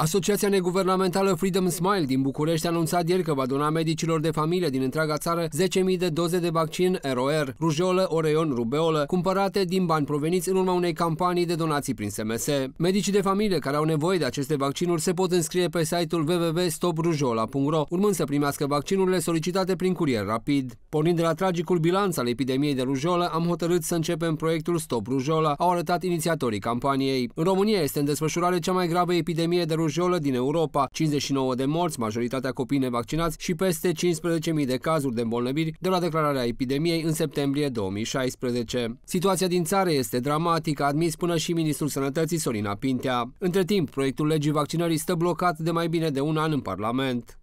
Asociația neguvernamentală Freedom Smile din București a anunțat ieri că va dona medicilor de familie din întreaga țară 10.000 de doze de vaccin ROR, rujeolă, oreion, rubeolă, cumpărate din bani proveniți în urma unei campanii de donații prin SMS. Medicii de familie care au nevoie de aceste vaccinuri se pot înscrie pe site-ul www.stoprujola.ro, urmând să primească vaccinurile solicitate prin curier rapid. Pornind de la tragicul bilanț al epidemiei de rujolă, am hotărât să începem proiectul Stop Rujola, au arătat inițiatorii campaniei. În România este în desfășurare cea mai gravă epidemie de rujolă rujolă din Europa, 59 de morți, majoritatea copii nevaccinați și peste 15.000 de cazuri de îmbolnăviri de la declararea epidemiei în septembrie 2016. Situația din țară este dramatică, a admis până și ministrul sănătății Sorina Pintea. Între timp, proiectul legii vaccinării stă blocat de mai bine de un an în Parlament.